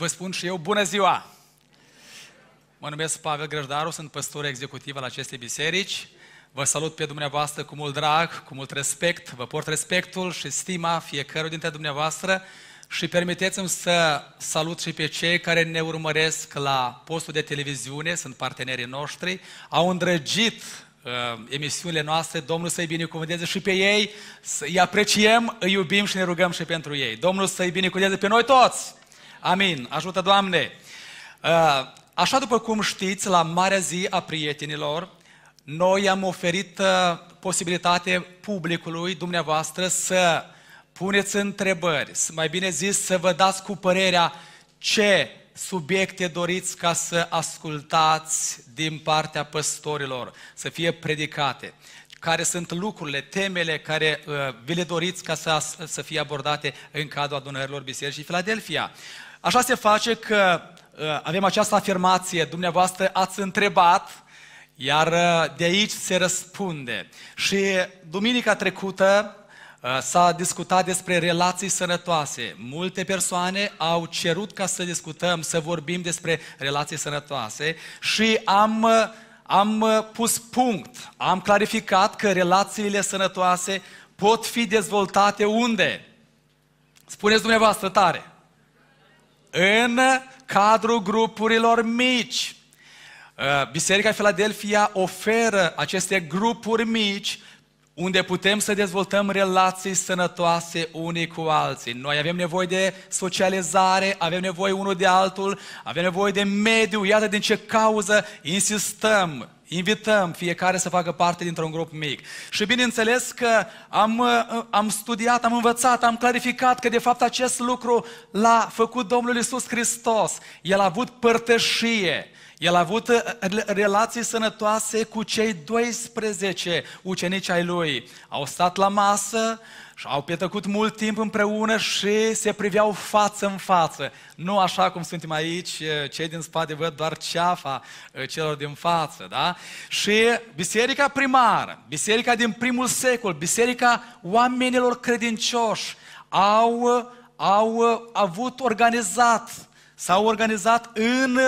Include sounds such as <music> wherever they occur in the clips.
Vă spun și eu bună ziua! Mă numesc Pavel Grăjdaru, sunt păstor executiv al acestei biserici. Vă salut pe dumneavoastră cu mult drag, cu mult respect, vă port respectul și stima fiecărui dintre dumneavoastră și permiteți-mi să salut și pe cei care ne urmăresc la postul de televiziune, sunt partenerii noștri, au îndrăgit uh, emisiunile noastre, Domnul să-i binecuvânteze și pe ei, să-i apreciem, îi iubim și ne rugăm și pentru ei. Domnul să-i binecuvânteze pe noi toți! Amin. Ajută, Doamne! Uh, așa după cum știți, la Marea Zi a Prietenilor, noi am oferit uh, posibilitate publicului dumneavoastră să puneți întrebări, mai bine zis, să vă dați cu părerea ce subiecte doriți ca să ascultați din partea păstorilor, să fie predicate. Care sunt lucrurile, temele care uh, vi le doriți ca să, să fie abordate în cadrul adunărilor Bisericii Filadelfia. Așa se face că uh, avem această afirmație, dumneavoastră ați întrebat, iar uh, de aici se răspunde. Și duminica trecută uh, s-a discutat despre relații sănătoase. Multe persoane au cerut ca să discutăm, să vorbim despre relații sănătoase și am, am pus punct, am clarificat că relațiile sănătoase pot fi dezvoltate unde? Spuneți dumneavoastră tare! în cadrul grupurilor mici. Uh, Biserica Filadelfia oferă aceste grupuri mici unde putem să dezvoltăm relații sănătoase unii cu alții. Noi avem nevoie de socializare, avem nevoie unul de altul, avem nevoie de mediu, iată din ce cauză insistăm Invităm fiecare să facă parte dintr-un grup mic. Și bineînțeles că am, am studiat, am învățat, am clarificat că de fapt acest lucru l-a făcut Domnul Isus Hristos. El a avut părtășie. El a avut uh, relații sănătoase cu cei 12 ucenici ai lui. Au stat la masă, și au petăcut mult timp împreună și se priveau față în față. Nu așa cum suntem aici, cei din spate văd doar ceafa celor din față, da? Și biserica primară, biserica din primul secol, biserica oamenilor credincioși, au, au avut organizat, s-au organizat în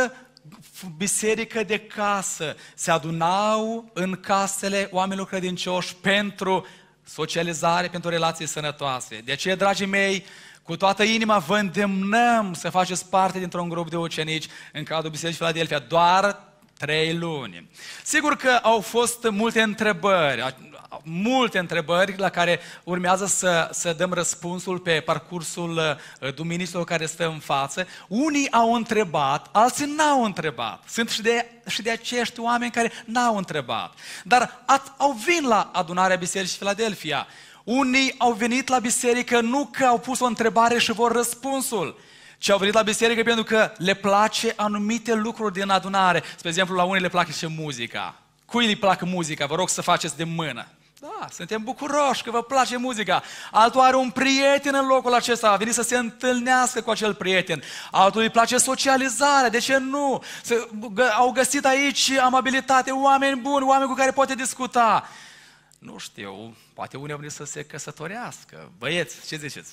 biserică de casă, se adunau în casele oamenilor credincioși pentru socializare pentru relații sănătoase. De aceea, dragii mei, cu toată inima vă îndemnăm să faceți parte dintr-un grup de ucenici în cadrul Bisericii Filadelfia, doar trei luni. Sigur că au fost multe întrebări multe întrebări la care urmează să, să dăm răspunsul pe parcursul uh, duminicilor care stă în față. Unii au întrebat, alții n-au întrebat. Sunt și de, și de acești oameni care n-au întrebat. Dar at, au venit la adunarea Bisericii Filadelfia. Unii au venit la biserică nu că au pus o întrebare și vor răspunsul, ci au venit la biserică pentru că le place anumite lucruri din adunare. Spre exemplu, la unii le place și muzica. Cui îi plac muzica? Vă rog să faceți de mână. Da, suntem bucuroși că vă place muzica. Altul are un prieten în locul acesta, a venit să se întâlnească cu acel prieten. Altul îi place socializarea, de ce nu? s gă, au găsit aici amabilitate, oameni buni, oameni cu care poate discuta. Nu știu, poate unii au venit să se căsătorească. Băieți, ce ziceți?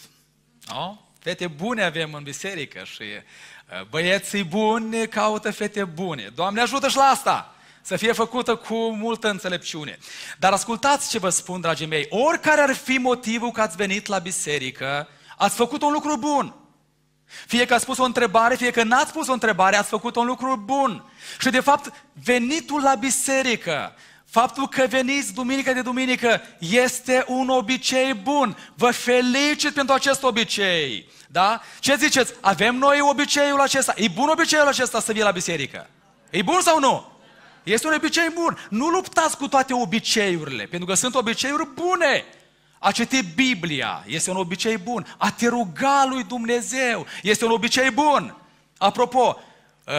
No? Fete bune avem în biserică și uh, băieții buni caută fete bune. Doamne ajută și la asta! Să fie făcută cu multă înțelepciune. Dar ascultați ce vă spun, dragii mei. Oricare ar fi motivul că ați venit la biserică, ați făcut un lucru bun. Fie că ați spus o întrebare, fie că n-ați spus o întrebare, ați făcut un lucru bun. Și de fapt, venitul la biserică, faptul că veniți duminică de duminică, este un obicei bun. Vă felicit pentru acest obicei. Da? Ce ziceți? Avem noi obiceiul acesta. E bun obiceiul acesta să vii la biserică? E bun sau nu? Este un obicei bun. Nu luptați cu toate obiceiurile, pentru că sunt obiceiuri bune. A citi Biblia este un obicei bun. A te ruga lui Dumnezeu este un obicei bun. Apropo, uh,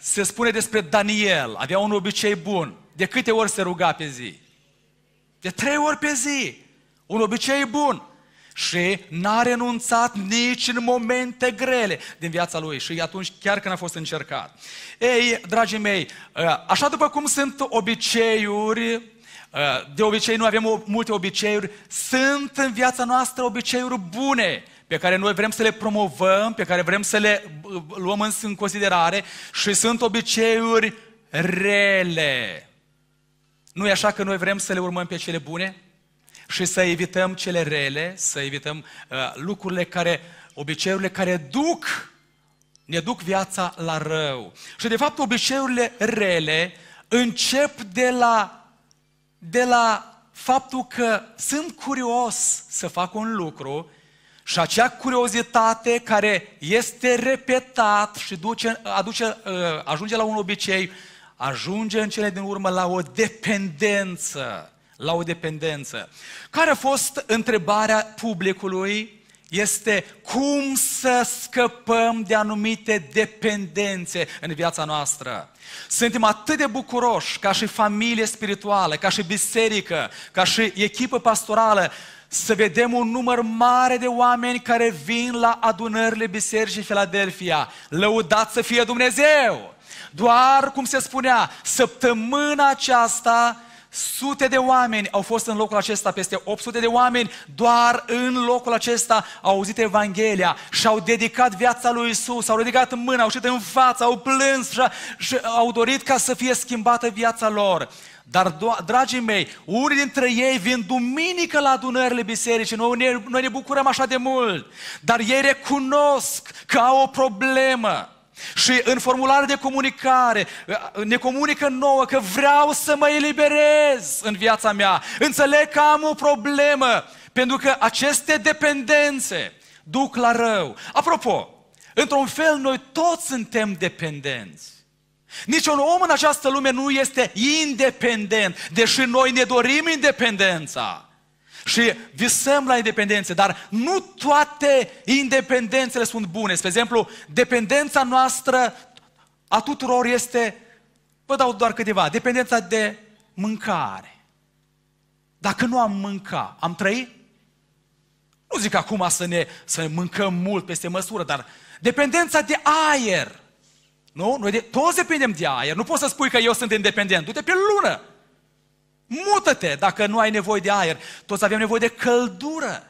se spune despre Daniel, avea un obicei bun. De câte ori se ruga pe zi? De trei ori pe zi. Un obicei bun și n-a renunțat nici în momente grele din viața lui și atunci chiar când a fost încercat. Ei, dragii mei, ă, așa după cum sunt obiceiuri, ă, de obicei nu avem multe obiceiuri, sunt în viața noastră obiceiuri bune pe care noi vrem să le promovăm, pe care vrem să le luăm în considerare și sunt obiceiuri rele. Nu e așa că noi vrem să le urmăm pe cele bune? și să evităm cele rele, să evităm uh, lucrurile care, obiceiurile care duc, ne duc viața la rău. Și de fapt obiceiurile rele încep de la, de la faptul că sunt curios să fac un lucru și acea curiozitate care este repetat și duce, aduce, uh, ajunge la un obicei, ajunge în cele din urmă la o dependență la o dependență. Care a fost întrebarea publicului? Este cum să scăpăm de anumite dependențe în viața noastră. Suntem atât de bucuroși ca și familie spirituală, ca și biserică, ca și echipă pastorală, să vedem un număr mare de oameni care vin la adunările Bisericii Filadelfia. Lăudat să fie Dumnezeu! Doar, cum se spunea, săptămâna aceasta Sute de oameni au fost în locul acesta, peste 800 de oameni, doar în locul acesta au auzit Evanghelia și au dedicat viața lui Isus, au ridicat mâna, au ieșit în față, au plâns și, și au dorit ca să fie schimbată viața lor. Dar, dragii mei, unii dintre ei vin duminică la adunările bisericii, noi ne, noi ne bucurăm așa de mult, dar ei recunosc că au o problemă. Și în formulare de comunicare eh, ne comunică nouă că vreau să mă eliberez în viața mea. Înțeleg că am o problemă, pentru că aceste dependențe duc la rău. Apropo, într-un fel noi toți suntem dependenți. Niciun om în această lume nu este independent, deși noi ne dorim independența și visăm la independențe, dar nu toate independențele sunt bune. Spre exemplu, dependența noastră a tuturor este, vă dau doar câteva, dependența de mâncare. Dacă nu am mânca, am trăit? Nu zic acum să ne să mâncăm mult peste măsură, dar dependența de aer. Nu? Noi de, toți depindem de aer. Nu poți să spui că eu sunt independent. Du-te pe lună. Mută-te dacă nu ai nevoie de aer. Toți avem nevoie de căldură.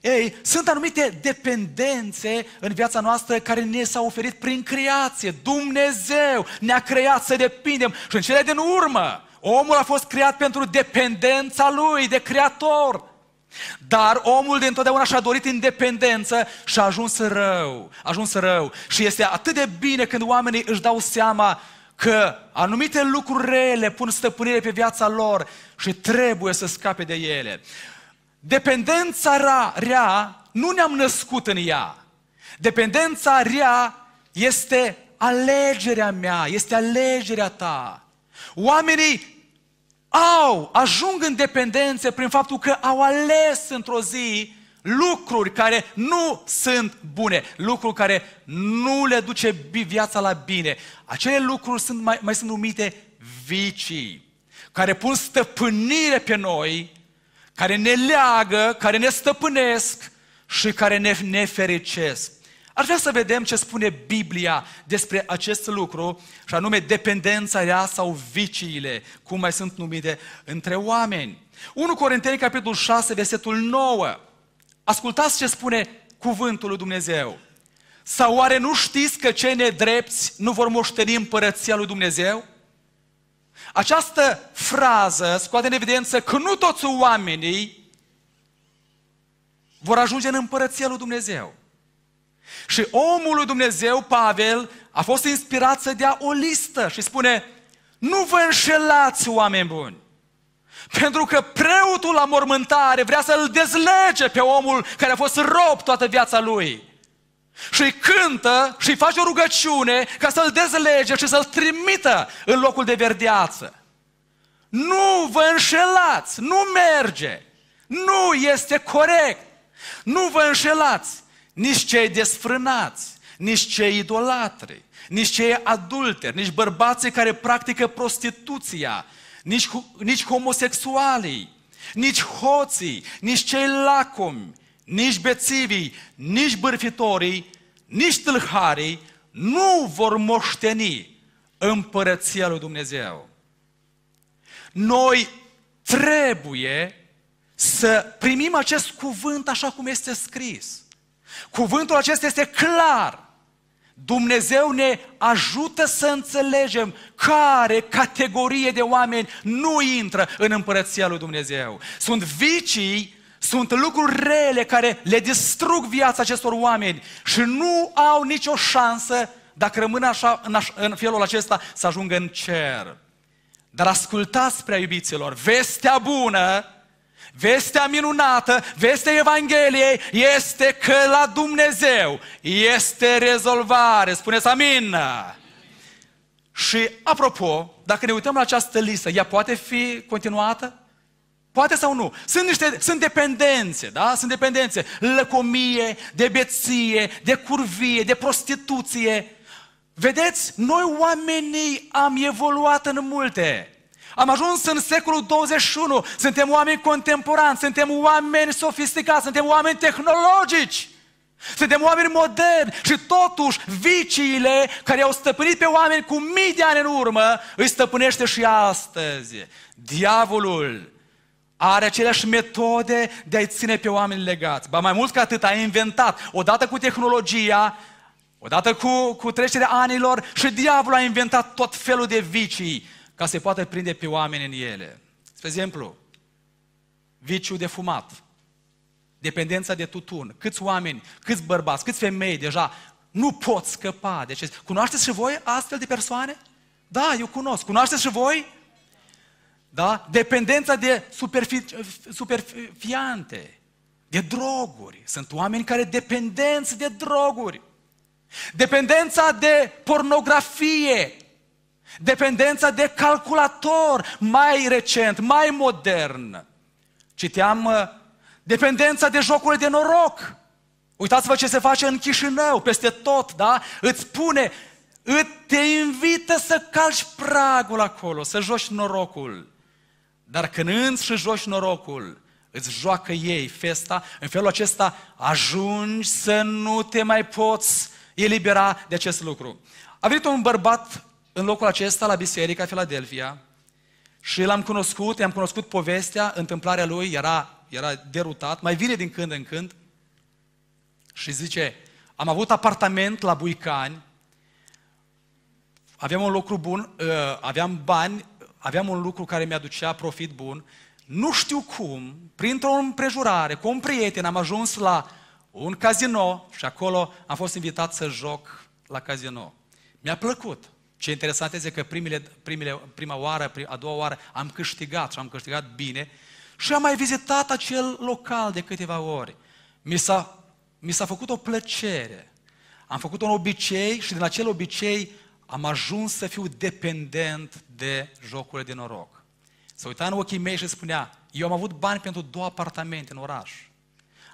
Ei, sunt anumite dependențe în viața noastră care ne s-au oferit prin creație. Dumnezeu ne-a creat să depindem. Și în cele din urmă, omul a fost creat pentru dependența lui de creator. Dar omul de întotdeauna și-a dorit independență și a ajuns rău, a ajuns rău. Și este atât de bine când oamenii își dau seama că anumite lucruri rele pun stăpânire pe viața lor și trebuie să scape de ele. Dependența rea, rea nu ne-am născut în ea. Dependența rea este alegerea mea, este alegerea ta. Oamenii au, ajung în dependențe prin faptul că au ales într-o zi lucruri care nu sunt bune, lucruri care nu le duce viața la bine. Acele lucruri sunt mai, mai sunt numite vicii, care pun stăpânire pe noi, care ne leagă, care ne stăpânesc și care ne fericesc. Ar vrea să vedem ce spune Biblia despre acest lucru, și anume dependența rea sau viciile, cum mai sunt numite, între oameni. 1 Corinteni, capitolul 6, versetul 9. Ascultați ce spune cuvântul lui Dumnezeu. Sau oare nu știți că cei nedrepți nu vor moșteni împărăția lui Dumnezeu? Această frază scoate în evidență că nu toți oamenii vor ajunge în împărăția lui Dumnezeu. Și omul lui Dumnezeu, Pavel, a fost inspirat să dea o listă și spune, nu vă înșelați, oameni buni. Pentru că preotul la mormântare vrea să-l dezlege pe omul care a fost rob toată viața lui. Și îi cântă și îi face o rugăciune ca să-l dezlege și să-l trimită în locul de verdeață. Nu vă înșelați, nu merge, nu este corect. Nu vă înșelați nici cei desfrânați, nici cei idolatri, nici cei adulteri, nici bărbații care practică prostituția, nici, nici homosexualii, nici hoții, nici cei lacomi, nici bețivii, nici bârfitorii, nici tâlharii nu vor moșteni împărăția lui Dumnezeu. Noi trebuie să primim acest cuvânt așa cum este scris. Cuvântul acesta este clar. Dumnezeu ne ajută să înțelegem care categorie de oameni nu intră în împărăția lui Dumnezeu. Sunt vicii, sunt lucruri rele care le distrug viața acestor oameni și nu au nicio șansă dacă rămân așa, în, aș, în felul acesta să ajungă în cer. Dar ascultați, prea iubiților, vestea bună Vestea minunată, vestea Evangheliei este că la Dumnezeu este rezolvare. Spuneți amin! Și apropo, dacă ne uităm la această listă, ea poate fi continuată? Poate sau nu. Sunt, niște, sunt dependențe, da? Sunt dependențe. Lăcomie, de beție, de curvie, de prostituție. Vedeți? Noi oamenii am evoluat în multe. Am ajuns în secolul 21, suntem oameni contemporani, suntem oameni sofisticați, suntem oameni tehnologici. Suntem oameni moderni și totuși viciile care au stăpânit pe oameni cu mii de ani în urmă îi stăpânește și astăzi. Diavolul are aceleași metode de a-i ține pe oameni legați. Ba mai mult ca atât, a inventat, odată cu tehnologia, odată cu, cu trecerea anilor, și diavolul a inventat tot felul de vicii ca să poată prinde pe oameni în ele. Spre exemplu, viciu de fumat, dependența de tutun, câți oameni, câți bărbați, câți femei deja nu pot scăpa. Deci, cunoașteți și voi astfel de persoane? Da, eu cunosc. Cunoașteți și voi? Da? Dependența de superfi- superfiante, de droguri. Sunt oameni care dependenți de droguri. Dependența de pornografie, Dependența de calculator, mai recent, mai modern. Citeam uh, dependența de jocuri de noroc. Uitați-vă ce se face în Chișinău, peste tot, da? Îți spune, te invită să calci pragul acolo, să joci norocul. Dar când și joci norocul, îți joacă ei festa, în felul acesta ajungi să nu te mai poți elibera de acest lucru. A venit un bărbat în locul acesta la Biserica Filadelfia și l-am cunoscut, i-am cunoscut povestea, întâmplarea lui, era, era derutat, mai vine din când în când și zice, am avut apartament la Buicani, aveam un lucru bun, ă, aveam bani, aveam un lucru care mi-aducea profit bun, nu știu cum, printr-o împrejurare, cu un prieten, am ajuns la un casino și acolo am fost invitat să joc la casino. Mi-a plăcut. Ce interesant este că primile, primile, prima oară, a doua oară am câștigat și am câștigat bine și am mai vizitat acel local de câteva ori. Mi s-a, mi s-a făcut o plăcere. Am făcut un obicei și din acel obicei am ajuns să fiu dependent de jocurile de noroc. Să uita în ochii mei și spunea, eu am avut bani pentru două apartamente în oraș.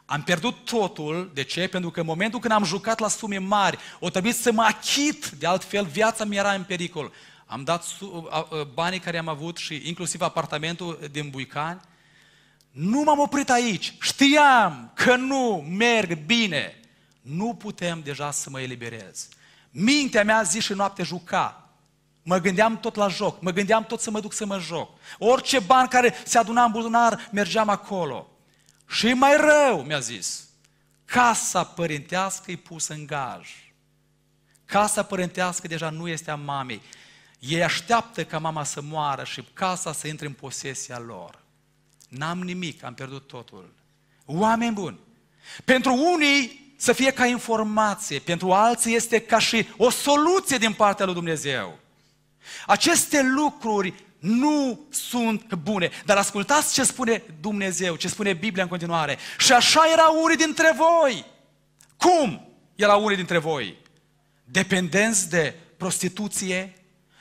Am pierdut totul. De ce? Pentru că în momentul când am jucat la sume mari, o trebuie să mă achit, de altfel viața mi era în pericol. Am dat uh, uh, uh, banii care am avut și inclusiv apartamentul din Buicani. Nu m-am oprit aici. Știam că nu merg bine. Nu putem deja să mă eliberez. Mintea mea zi și noapte juca. Mă gândeam tot la joc, mă gândeam tot să mă duc să mă joc. Orice ban care se aduna în buzunar, mergeam acolo. Și mai rău, mi-a zis, casa părintească e pusă în gaj. Casa părintească deja nu este a mamei. Ei așteaptă ca mama să moară și casa să intre în posesia lor. N-am nimic, am pierdut totul. Oameni buni! Pentru unii să fie ca informație, pentru alții este ca și o soluție din partea lui Dumnezeu. Aceste lucruri nu sunt bune. Dar ascultați ce spune Dumnezeu, ce spune Biblia în continuare. Și așa erau unii dintre voi. Cum erau unii dintre voi? Dependenți de prostituție,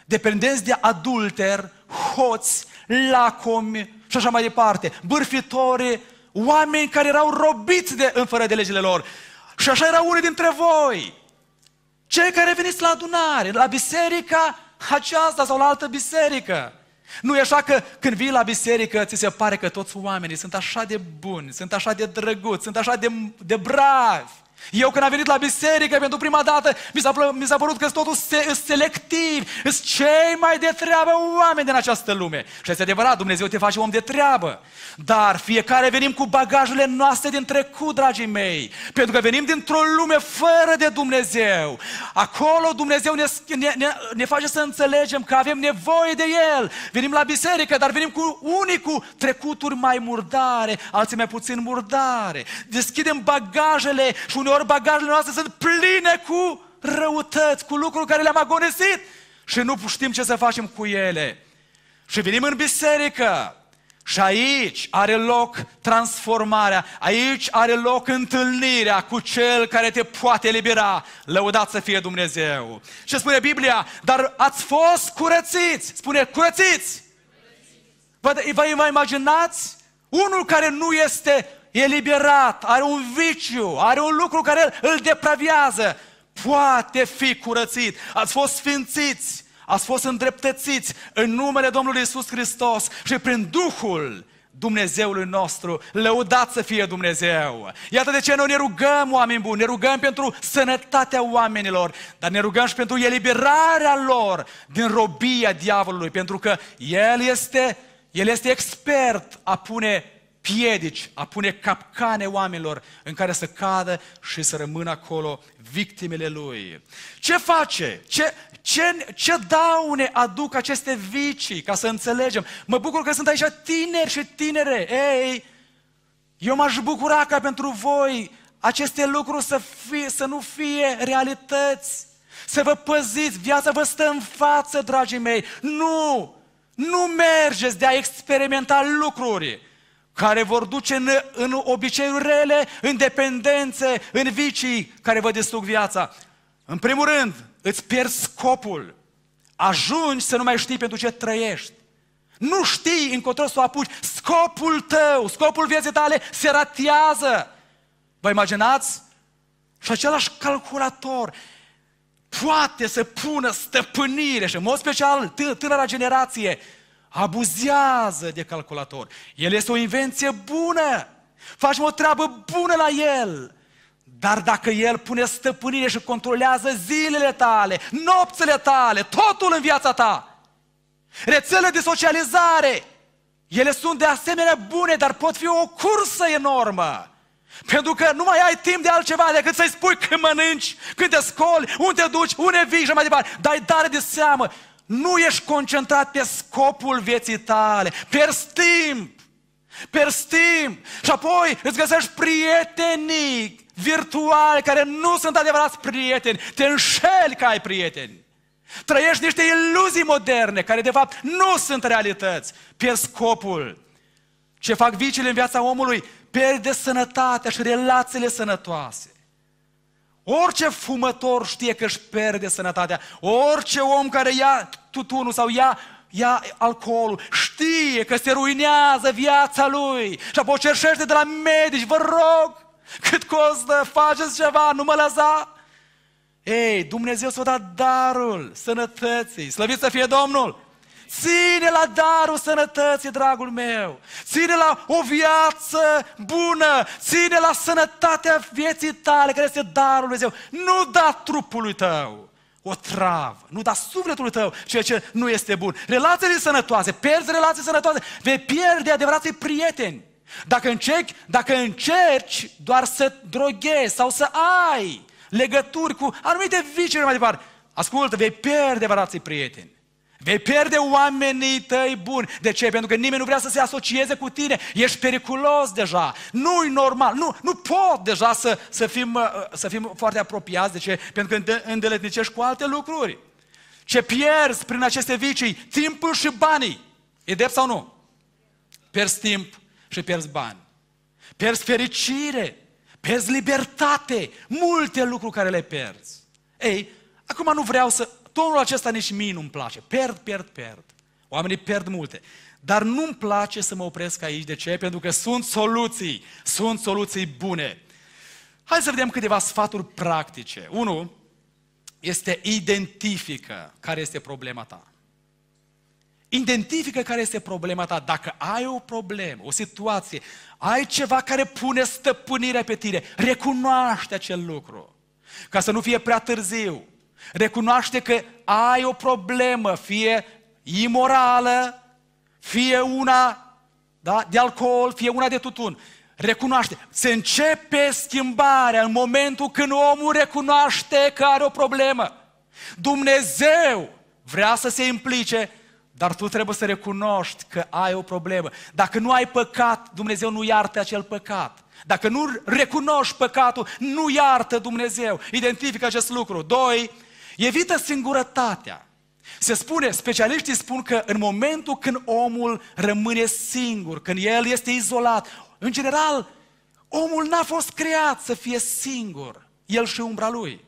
dependenți de adulter, hoți, lacomi și așa mai departe, bârfitori, oameni care erau robiți de, în fără de legile lor. Și așa erau unii dintre voi. Cei care veniți la adunare, la biserica aceasta sau la altă biserică. Nu e așa că când vii la biserică, ți se pare că toți oamenii sunt așa de buni, sunt așa de drăguți, sunt așa de, de bravi. Eu când am venit la biserică pentru prima dată, mi s-a, plă, mi s-a părut că totul se, selectiv, sunt cei mai de treabă oameni din această lume. Și este adevărat, Dumnezeu te face om de treabă. Dar fiecare venim cu bagajele noastre din trecut, dragii mei, pentru că venim dintr-o lume fără de Dumnezeu. Acolo Dumnezeu ne, ne, ne, ne face să înțelegem că avem nevoie de El. Venim la biserică, dar venim cu unii cu trecuturi mai murdare, alții mai puțin murdare. Deschidem bagajele și uneori ori bagajele noastre sunt pline cu răutăți, cu lucruri care le-am agonisit și nu știm ce să facem cu ele. Și venim în biserică și aici are loc transformarea, aici are loc întâlnirea cu Cel care te poate elibera. Lăudat să fie Dumnezeu! Și spune Biblia, dar ați fost curățiți! Spune, curățiți. Vă, vă imaginați unul care nu este e liberat, are un viciu, are un lucru care îl, îl depraviază, poate fi curățit. Ați fost sfințiți, ați fost îndreptățiți în numele Domnului Isus Hristos și prin Duhul Dumnezeului nostru, lăudat să fie Dumnezeu. Iată de ce noi ne rugăm, oameni buni, ne rugăm pentru sănătatea oamenilor, dar ne rugăm și pentru eliberarea lor din robia diavolului, pentru că El este, El este expert a pune piedici, a pune capcane oamenilor în care să cadă și să rămână acolo victimele lui. Ce face? Ce, ce, ce daune aduc aceste vicii? Ca să înțelegem. Mă bucur că sunt aici tineri și tinere. Ei, eu m-aș bucura ca pentru voi aceste lucruri să, fie, să nu fie realități. Să vă păziți, viața vă stă în față, dragii mei. Nu! Nu mergeți de a experimenta lucruri care vor duce în, în obiceiuri rele, în dependențe, în vicii care vă distrug viața. În primul rând, îți pierzi scopul. Ajungi să nu mai știi pentru ce trăiești. Nu știi încotro să o apuci. Scopul tău, scopul vieții tale se ratează. Vă imaginați? Și același calculator poate să pună stăpânire și în mod special tânăra generație abuzează de calculator. El este o invenție bună. Faci o treabă bună la el. Dar dacă el pune stăpânire și controlează zilele tale, nopțile tale, totul în viața ta, rețele de socializare, ele sunt de asemenea bune, dar pot fi o cursă enormă. Pentru că nu mai ai timp de altceva decât să-i spui când mănânci, când te scoli, unde te duci, unde vii și mai departe. Dai dare de seamă nu ești concentrat pe scopul vieții tale, pierzi timp, pierzi timp și apoi îți găsești prietenii virtuali care nu sunt adevărați prieteni, te înșeli că ai prieteni. Trăiești niște iluzii moderne care de fapt nu sunt realități, pierzi scopul. Ce fac vicile în viața omului? Pierde sănătatea și relațiile sănătoase. Orice fumător știe că își pierde sănătatea. Orice om care ia tutunul sau ia ia alcoolul, știe că se ruinează viața lui și apoi cerșește de la medici, vă rog, cât costă, faceți ceva, nu mă lăsa. Ei, Dumnezeu s-a dat darul sănătății, slăvit să fie Domnul! Ține la darul sănătății, dragul meu. Ține la o viață bună. Ține la sănătatea vieții tale, care este darul lui Dumnezeu. Nu da trupului tău o travă. Nu da sufletului tău ceea ce nu este bun. Relațiile sănătoase, pierzi relații sănătoase, vei pierde adevărații prieteni. Dacă încerci, dacă încerci doar să droghezi sau să ai legături cu anumite vicii mai departe, ascultă, vei pierde adevărații prieteni. Vei pierde oamenii tăi buni. De ce? Pentru că nimeni nu vrea să se asocieze cu tine. Ești periculos deja. Nu-i normal. Nu, nu pot deja să, să, fim, uh, să fim foarte apropiați. De ce? Pentru că îndeletnicești cu alte lucruri. Ce pierzi prin aceste vicii? Timpul și banii. E drept sau nu? Pierzi timp și pierzi bani. Pierzi fericire. Pierzi libertate. Multe lucruri care le pierzi. Ei, acum nu vreau să tonul acesta nici mie nu-mi place. Pierd, pierd, pierd. Oamenii pierd multe. Dar nu-mi place să mă opresc aici. De ce? Pentru că sunt soluții. Sunt soluții bune. Hai să vedem câteva sfaturi practice. Unu, este identifică care este problema ta. Identifică care este problema ta. Dacă ai o problemă, o situație, ai ceva care pune stăpânirea pe tine, recunoaște acel lucru. Ca să nu fie prea târziu. Recunoaște că ai o problemă, fie imorală, fie una da, de alcool, fie una de tutun. Recunoaște. Se începe schimbarea în momentul când omul recunoaște că are o problemă. Dumnezeu vrea să se implice, dar tu trebuie să recunoști că ai o problemă. Dacă nu ai păcat, Dumnezeu nu iartă acel păcat. Dacă nu recunoști păcatul, nu iartă Dumnezeu. Identifică acest lucru. Doi, evită singurătatea. Se spune, specialiștii spun că în momentul când omul rămâne singur, când el este izolat, în general, omul n-a fost creat să fie singur, el și umbra lui.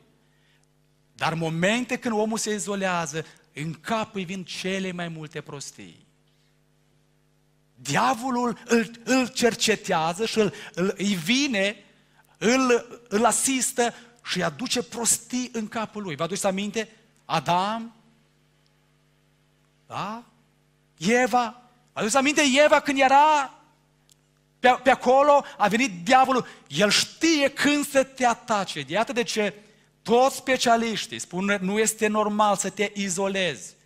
Dar momente când omul se izolează, în cap îi vin cele mai multe prostii. Diavolul îl, îl cercetează și îl, îl, îi vine, îl, îl asistă și îi aduce prostii în capul lui. Vă aduceți aminte? Adam, da? Eva. Vă aduceți aminte Eva când era pe, pe acolo, a venit diavolul. El știe când să te atace. Iată de ce toți specialiștii spun nu este normal să te izolezi.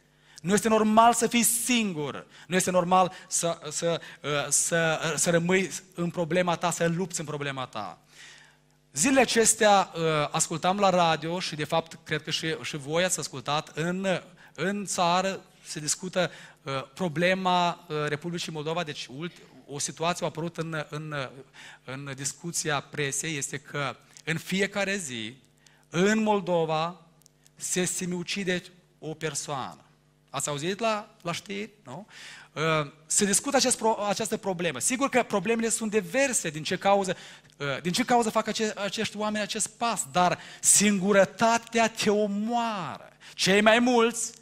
Nu este normal să fii singur. Nu este normal să, să, uh, să, să, uh, să rămâi în problema ta, să lupți în problema ta. Zilele acestea uh, ascultam la radio și de fapt cred că și, și voi ați ascultat în, în țară se discută problema Republicii Moldova, deci o situație a apărut în, în, în discuția presei, este că în fiecare zi, în Moldova, se sinucide o persoană. Ați auzit la, la știri? Nu? Uh, se discută acest, această problemă. Sigur că problemele sunt diverse din ce cauză, uh, din ce cauză fac ace, acești oameni acest pas, dar singurătatea te omoară. Cei mai mulți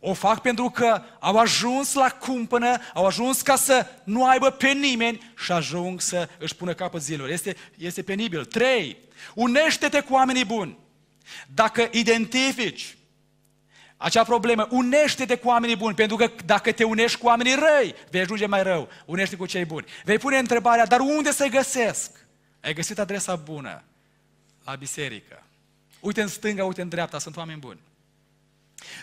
o fac pentru că au ajuns la cumpănă, au ajuns ca să nu aibă pe nimeni și ajung să își pună capăt zilor. Este, este penibil. Trei, unește-te cu oamenii buni. Dacă identifici acea problemă, unește-te cu oamenii buni, pentru că dacă te unești cu oamenii răi, vei ajunge mai rău, unește cu cei buni. Vei pune întrebarea, dar unde să găsesc? Ai găsit adresa bună, la biserică. Uite în stânga, uite în dreapta, sunt oameni buni.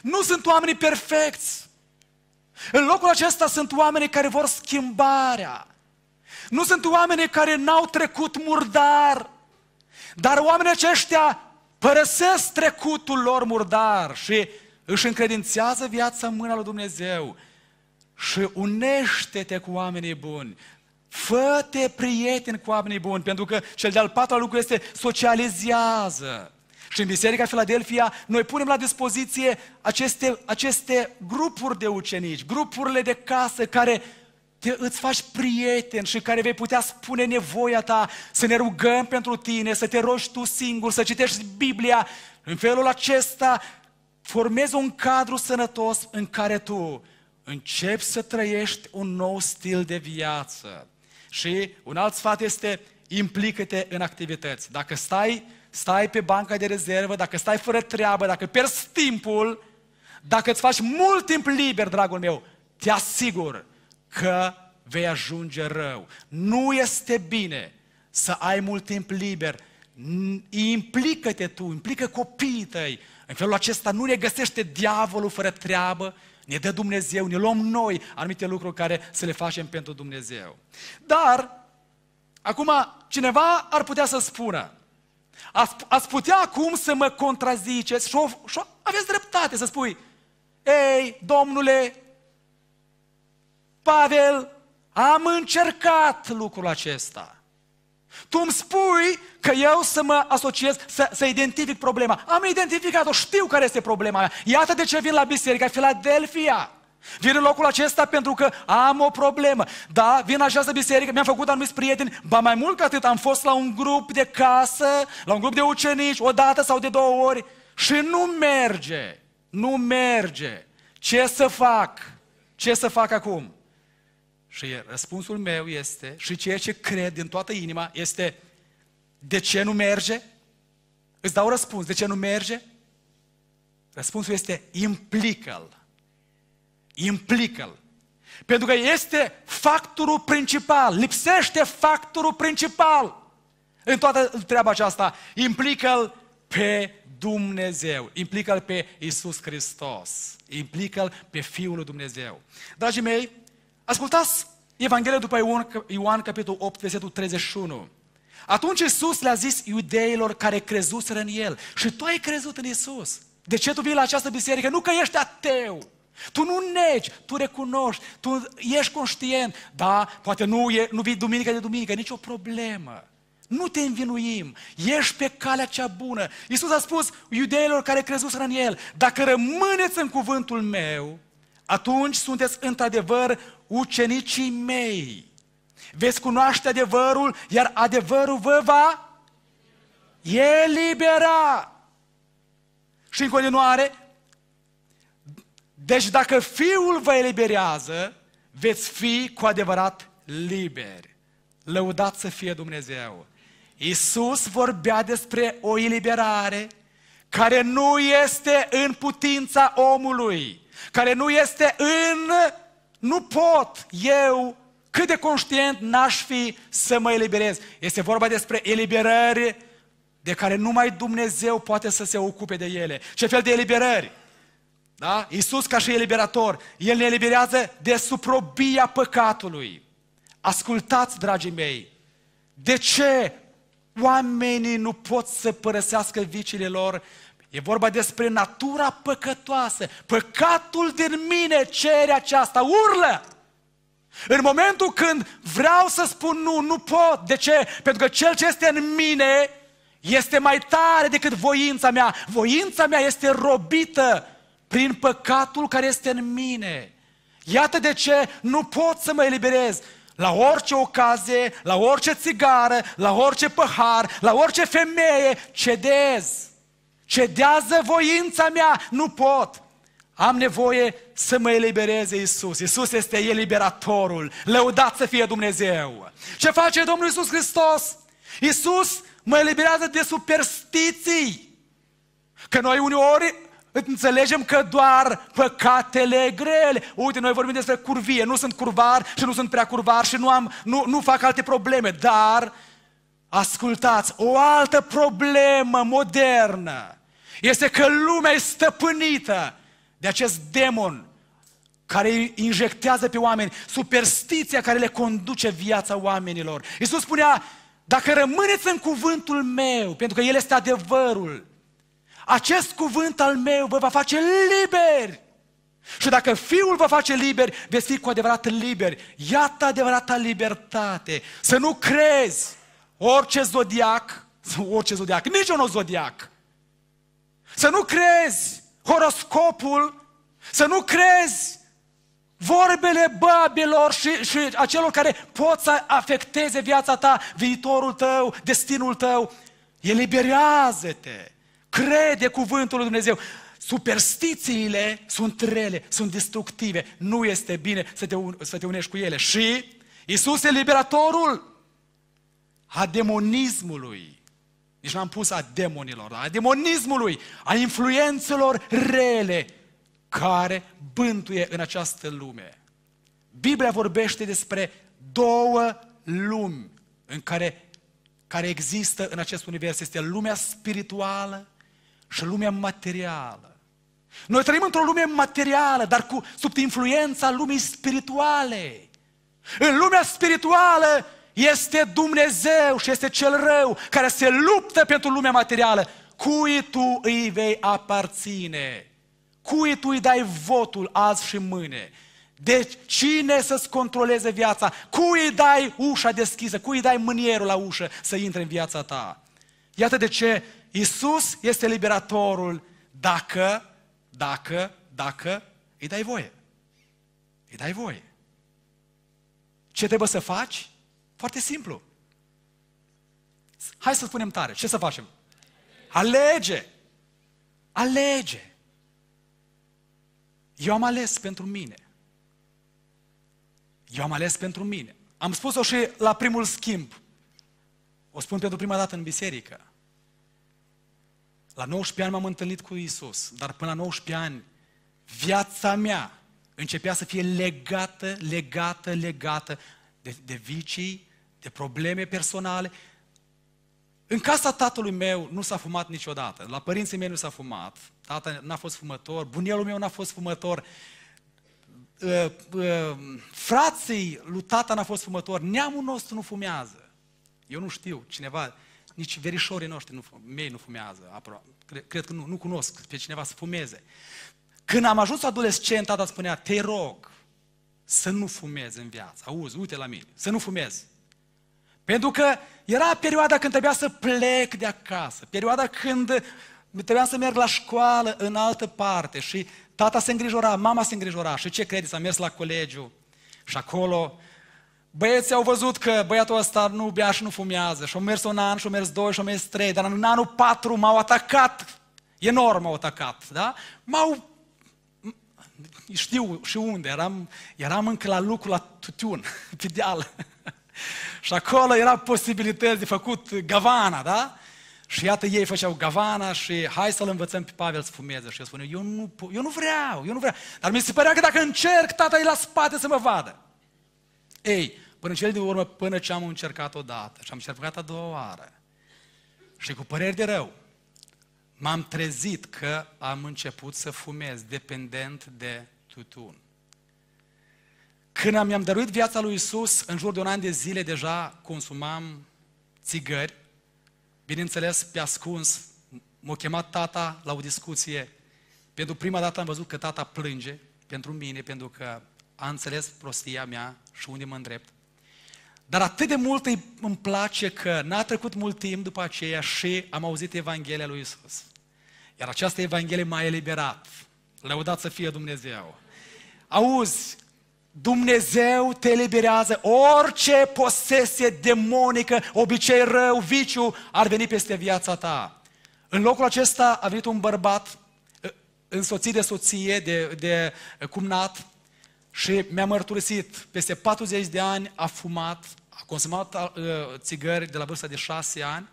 Nu sunt oamenii perfecți. În locul acesta sunt oamenii care vor schimbarea. Nu sunt oamenii care n-au trecut murdar, dar oamenii aceștia părăsesc trecutul lor murdar și își încredințează viața în mâna lui Dumnezeu și unește-te cu oamenii buni. Fă-te prieten cu oamenii buni, pentru că cel de-al patrulea lucru este socializează. Și în Biserica Filadelfia noi punem la dispoziție aceste, aceste grupuri de ucenici, grupurile de casă care te, îți faci prieten și care vei putea spune nevoia ta, să ne rugăm pentru tine, să te rogi tu singur, să citești Biblia. În felul acesta formezi un cadru sănătos în care tu începi să trăiești un nou stil de viață. Și un alt sfat este implică-te în activități. Dacă stai, stai pe banca de rezervă, dacă stai fără treabă, dacă pierzi timpul, dacă îți faci mult timp liber, dragul meu, te asigur că vei ajunge rău. Nu este bine să ai mult timp liber implică-te tu, implică copiii tăi. În felul acesta nu ne găsește diavolul fără treabă, ne dă Dumnezeu, ne luăm noi anumite lucruri care să le facem pentru Dumnezeu. Dar, acum, cineva ar putea să spună, ați, putea acum să mă contraziceți și, o, și o, aveți dreptate să spui, ei, domnule, Pavel, am încercat lucrul acesta. Tu îmi spui că eu să mă asociez, să, să identific problema. Am identificat-o, știu care este problema mea. Iată de ce vin la Biserica Filadelfia. Vin în locul acesta pentru că am o problemă. Da, vin la această biserică, mi-am făcut anumiți prieteni, ba mai mult ca atât, am fost la un grup de casă, la un grup de ucenici, o dată sau de două ori și nu merge, nu merge. Ce să fac? Ce să fac acum? Și răspunsul meu este, și ceea ce cred din toată inima este, de ce nu merge? Îți dau răspuns, de ce nu merge? Răspunsul este, implică-l. Implică-l. Pentru că este factorul principal, lipsește factorul principal în toată treaba aceasta. Implică-l pe Dumnezeu, implică-l pe Isus Hristos, implică-l pe Fiul lui Dumnezeu. Dragii mei, Ascultați Evanghelia după Ioan, Ioan capitolul 8, versetul 31. Atunci Iisus le-a zis iudeilor care crezuseră în El. Și tu ai crezut în Iisus. De ce tu vii la această biserică? Nu că ești ateu. Tu nu negi, tu recunoști, tu ești conștient. Da, poate nu, e, nu vii duminică de duminică, nicio problemă. Nu te învinuim, ești pe calea cea bună. Iisus a spus iudeilor care crezuseră în El, dacă rămâneți în cuvântul meu, atunci sunteți într-adevăr ucenicii mei. Veți cunoaște adevărul, iar adevărul vă va elibera. Și în continuare, deci dacă Fiul vă eliberează, veți fi cu adevărat liberi. Lăudat să fie Dumnezeu! Iisus vorbea despre o eliberare care nu este în putința omului, care nu este în nu pot eu, cât de conștient n-aș fi să mă eliberez. Este vorba despre eliberări de care numai Dumnezeu poate să se ocupe de ele. Ce fel de eliberări? Da? Iisus ca și eliberator, El ne eliberează de suprobia păcatului. Ascultați, dragii mei, de ce oamenii nu pot să părăsească viciile lor E vorba despre natura păcătoasă. Păcatul din mine cere aceasta, urlă! În momentul când vreau să spun nu, nu pot. De ce? Pentru că cel ce este în mine este mai tare decât voința mea. Voința mea este robită prin păcatul care este în mine. Iată de ce nu pot să mă eliberez. La orice ocazie, la orice țigară, la orice păhar, la orice femeie, cedez cedează voința mea, nu pot. Am nevoie să mă elibereze Isus. Isus este eliberatorul. Lăudat să fie Dumnezeu. Ce face Domnul Isus Hristos? Isus mă eliberează de superstiții. Că noi uneori înțelegem că doar păcatele grele. Uite, noi vorbim despre curvie. Nu sunt curvar și nu sunt prea curvar și nu, am, nu, nu fac alte probleme. Dar, ascultați, o altă problemă modernă este că lumea e stăpânită de acest demon care îi injectează pe oameni, superstiția care le conduce viața oamenilor. Iisus spunea, dacă rămâneți în cuvântul meu, pentru că El este adevărul, acest cuvânt al meu vă va face liberi. Și dacă Fiul vă face liberi, veți fi cu adevărat liberi. Iată adevărata libertate. Să nu crezi orice zodiac, orice zodiac, nici un zodiac, să nu crezi horoscopul, să nu crezi vorbele babilor și, și acelor care pot să afecteze viața ta, viitorul tău, destinul tău. Eliberează-te! Crede cuvântul lui Dumnezeu. Superstițiile sunt rele, sunt destructive. Nu este bine să te, să te unești cu ele. Și Isus e liberatorul a demonismului. Deci l-am pus a demonilor, a demonismului, a influențelor rele care bântuie în această lume. Biblia vorbește despre două lumi în care, care există în acest univers. Este lumea spirituală și lumea materială. Noi trăim într-o lume materială, dar cu, sub influența lumii spirituale. În lumea spirituală este Dumnezeu și este cel rău care se luptă pentru lumea materială. Cui tu îi vei aparține? Cui tu îi dai votul azi și mâine? Deci cine să-ți controleze viața? Cui îi dai ușa deschisă? Cui îi dai mânierul la ușă să intre în viața ta? Iată de ce Isus este liberatorul dacă, dacă, dacă îi dai voie. Îi dai voie. Ce trebuie să faci? Foarte simplu. Hai să spunem tare. Ce să facem? Alege! Alege! Eu am ales pentru mine. Eu am ales pentru mine. Am spus-o și la primul schimb. O spun pentru prima dată în biserică. La 19 ani m-am întâlnit cu Isus, dar până la 19 ani viața mea începea să fie legată, legată, legată de, de vicii de probleme personale. În casa tatălui meu nu s-a fumat niciodată, la părinții mei nu s-a fumat, tata n-a fost fumător, bunelul meu n-a fost fumător, ă, ă, frații lui tata n-a fost fumător, neamul nostru nu fumează. Eu nu știu, cineva, nici verișorii noștri nu, mei nu fumează, aproape. Cred, cred că nu, nu cunosc pe cineva să fumeze. Când am ajuns adolescent, tata spunea, te rog să nu fumezi în viață. Auzi, uite la mine, să nu fumezi. Pentru că era perioada când trebuia să plec de acasă, perioada când trebuia să merg la școală în altă parte și tata se îngrijora, mama se îngrijora și ce credeți, am mers la colegiu și acolo băieții au văzut că băiatul ăsta nu bea și nu fumează și au mers un an și au mers doi și au mers trei, dar în anul patru m-au atacat, enorm m-au atacat, da? M-au știu și unde, eram, eram încă la lucru la tutun, pe <laughs> deal. Și acolo era posibilități de făcut gavana, da? Și iată ei făceau gavana și hai să-l învățăm pe Pavel să fumeze. Și eu spun, eu nu, eu nu vreau, eu nu vreau. Dar mi se părea că dacă încerc, tata e la spate să mă vadă. Ei, până cel din urmă, până ce am încercat o dată. și am încercat a doua oară. Și cu păreri de rău, m-am trezit că am început să fumez dependent de tutun. Când mi-am dăruit viața lui Isus, în jur de un an de zile deja consumam țigări. Bineînțeles, pe ascuns, m-a chemat tata la o discuție. Pentru prima dată am văzut că tata plânge pentru mine, pentru că a înțeles prostia mea și unde mă îndrept. Dar atât de mult îmi place că n-a trecut mult timp după aceea și am auzit Evanghelia lui Isus. Iar această Evanghelie m-a eliberat. Lăudat să fie Dumnezeu. Auzi, Dumnezeu te eliberează orice posesie demonică, obicei rău, viciu ar veni peste viața ta. În locul acesta a venit un bărbat ă, însoțit de soție, de, de cumnat și mi-a mărturisit, peste 40 de ani a fumat, a consumat ă, țigări de la vârsta de 6 ani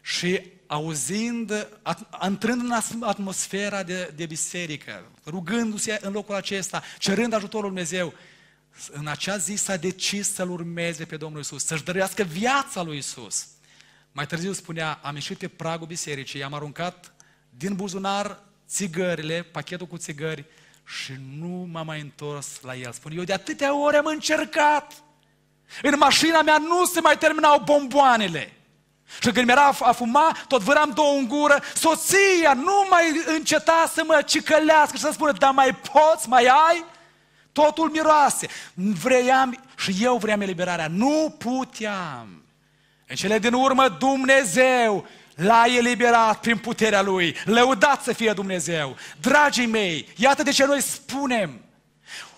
și auzind, at, intrând în atmosfera de, de biserică, rugându-se în locul acesta, cerând ajutorul Dumnezeu, în acea zi s-a decis să-L urmeze pe Domnul Isus, să-și dăruiască viața lui Isus. Mai târziu spunea, am ieșit pe pragul bisericii, am aruncat din buzunar țigările, pachetul cu țigări și nu m-am mai întors la el. Spune, eu de atâtea ori am încercat. În mașina mea nu se mai terminau bomboanele. Și când mi-era a fuma, tot vâram două în gură, soția nu mai înceta să mă cicălească și să spună, dar mai poți, mai ai? Totul miroase. Vream și eu vreau eliberarea. Nu puteam. În cele din urmă, Dumnezeu l-a eliberat prin puterea Lui. Lăudat să fie Dumnezeu. Dragii mei, iată de ce noi spunem.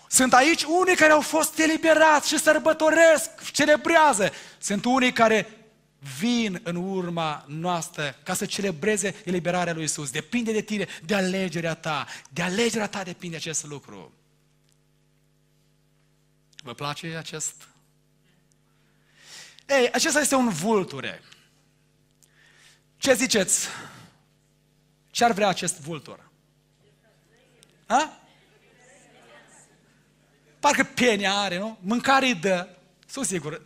Sunt aici unii care au fost eliberați și sărbătoresc, celebrează. Sunt unii care vin în urma noastră ca să celebreze eliberarea lui Isus. Depinde de tine, de alegerea ta. De alegerea ta depinde acest lucru. Vă place acest? Ei, acesta este un vulture. Ce ziceți? Ce ar vrea acest vultur? A? Parcă pene are, nu? Mâncare îi dă. Sunt sigur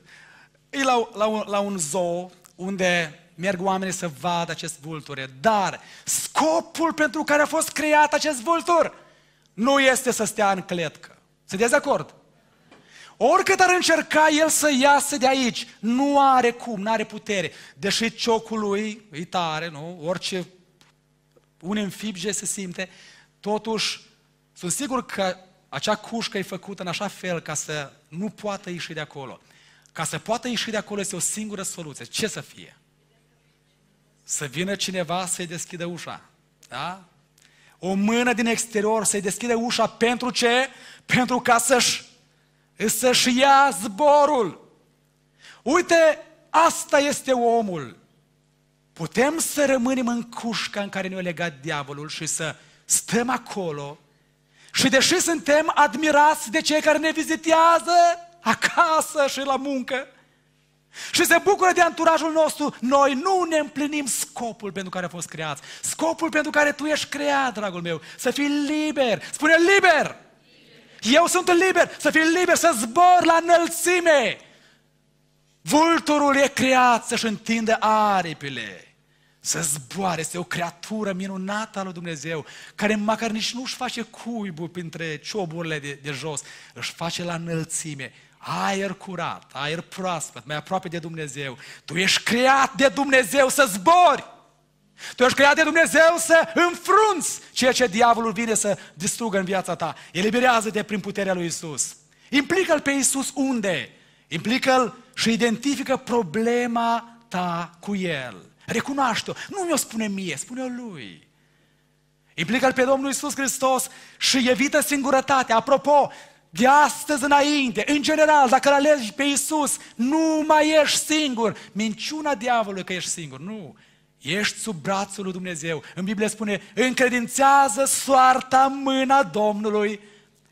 e la, la, un, la un zoo unde merg oamenii să vadă acest vulture. Dar scopul pentru care a fost creat acest vultur nu este să stea în cletcă. Sunteți de acord? Oricât ar încerca el să iasă de aici, nu are cum, nu are putere. Deși ciocul lui e tare, nu? Orice un înfibge se simte, totuși sunt sigur că acea cușcă e făcută în așa fel ca să nu poată ieși de acolo. Ca să poată ieși de acolo este o singură soluție. Ce să fie? Să vină cineva să-i deschidă ușa. Da? O mână din exterior să-i deschidă ușa pentru ce? Pentru ca să-și să-și ia zborul. Uite, asta este omul. Putem să rămânem în cușca în care ne-a legat diavolul și să stăm acolo și deși suntem admirați de cei care ne vizitează, acasă și la muncă și se bucură de anturajul nostru, noi nu ne împlinim scopul pentru care a fost creați. Scopul pentru care tu ești creat, dragul meu. Să fii liber. Spune liber! liber. Eu sunt liber. Să fii liber, să zbor la înălțime. Vulturul e creat să-și întindă aripile. Să zboare, este o creatură minunată a lui Dumnezeu, care măcar nici nu-și face cuibul printre cioburile de, de jos, își face la înălțime aer curat, aer proaspăt, mai aproape de Dumnezeu. Tu ești creat de Dumnezeu să zbori. Tu ești creat de Dumnezeu să înfrunți ceea ce diavolul vine să distrugă în viața ta. Eliberează-te prin puterea lui Isus. Implică-L pe Isus unde? Implică-L și identifică problema ta cu El. Recunoaște-o. Nu mi-o spune mie, spune-o Lui. Implică-L pe Domnul Isus Hristos și evită singurătatea. Apropo, de astăzi înainte, în general, dacă îl alegi pe Iisus, nu mai ești singur. Minciuna diavolului că ești singur. Nu. Ești sub brațul lui Dumnezeu. În Biblie spune, încredințează soarta mâna Domnului.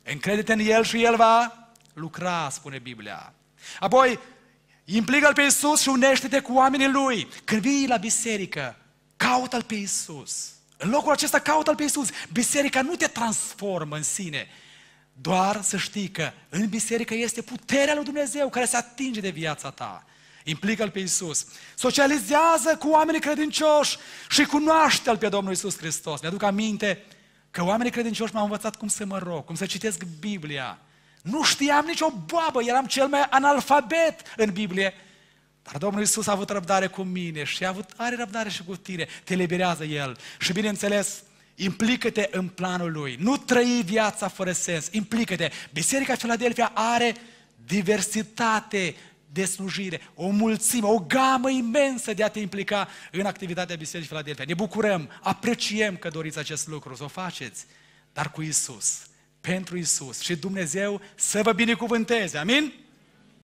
încrede în El și El va lucra, spune Biblia. Apoi, implică-L pe Iisus și unește-te cu oamenii Lui. Când vii la biserică, caută-L pe Iisus. În locul acesta caută-L pe Iisus. Biserica nu te transformă în sine, doar să știi că în biserică este puterea lui Dumnezeu care se atinge de viața ta. Implică-L pe Iisus. Socializează cu oamenii credincioși și cunoaște-L pe Domnul Iisus Hristos. Mi-aduc aminte că oamenii credincioși m-au învățat cum să mă rog, cum să citesc Biblia. Nu știam nicio boabă, eram cel mai analfabet în Biblie. Dar Domnul Iisus a avut răbdare cu mine și a avut, are răbdare și cu tine. Te liberează El. Și bineînțeles, Implică-te în planul lui. Nu trăi viața fără sens. Implică-te. Biserica Philadelphia are diversitate de slujire, o mulțime, o gamă imensă de a te implica în activitatea Bisericii Philadelphia. Ne bucurăm, apreciem că doriți acest lucru, să o faceți, dar cu Isus, pentru Isus și Dumnezeu să vă binecuvânteze. Amin?